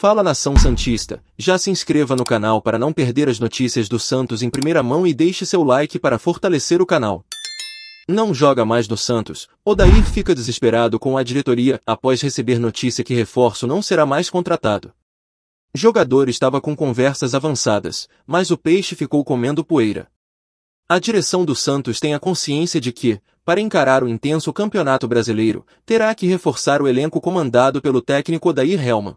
Fala Nação Santista, já se inscreva no canal para não perder as notícias do Santos em primeira mão e deixe seu like para fortalecer o canal. Não joga mais no Santos, Odair fica desesperado com a diretoria após receber notícia que reforço não será mais contratado. Jogador estava com conversas avançadas, mas o peixe ficou comendo poeira. A direção do Santos tem a consciência de que, para encarar o intenso campeonato brasileiro, terá que reforçar o elenco comandado pelo técnico Odair Helman.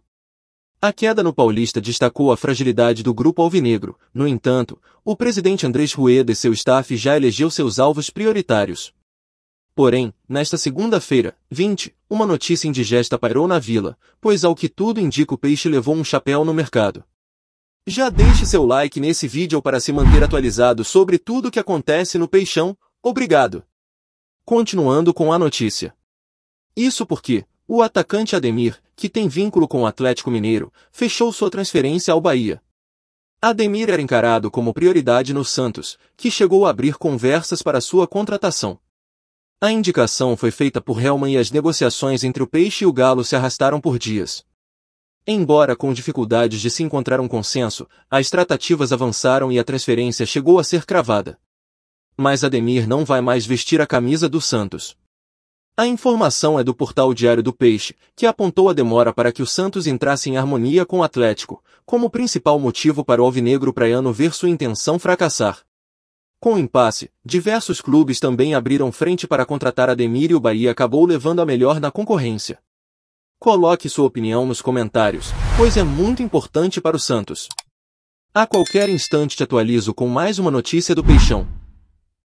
A queda no Paulista destacou a fragilidade do grupo alvinegro. No entanto, o presidente Andrés Rueda e seu staff já elegeu seus alvos prioritários. Porém, nesta segunda-feira, 20, uma notícia indigesta pairou na vila, pois ao que tudo indica o peixe levou um chapéu no mercado. Já deixe seu like nesse vídeo para se manter atualizado sobre tudo o que acontece no peixão, obrigado! Continuando com a notícia. Isso porque, o atacante Ademir, que tem vínculo com o Atlético Mineiro, fechou sua transferência ao Bahia. Ademir era encarado como prioridade no Santos, que chegou a abrir conversas para sua contratação. A indicação foi feita por Helman e as negociações entre o Peixe e o Galo se arrastaram por dias. Embora com dificuldades de se encontrar um consenso, as tratativas avançaram e a transferência chegou a ser cravada. Mas Ademir não vai mais vestir a camisa do Santos. A informação é do portal Diário do Peixe, que apontou a demora para que o Santos entrasse em harmonia com o Atlético, como principal motivo para o alvinegro praiano ver sua intenção fracassar. Com o impasse, diversos clubes também abriram frente para contratar Ademir e o Bahia acabou levando a melhor na concorrência. Coloque sua opinião nos comentários, pois é muito importante para o Santos. A qualquer instante te atualizo com mais uma notícia do Peixão.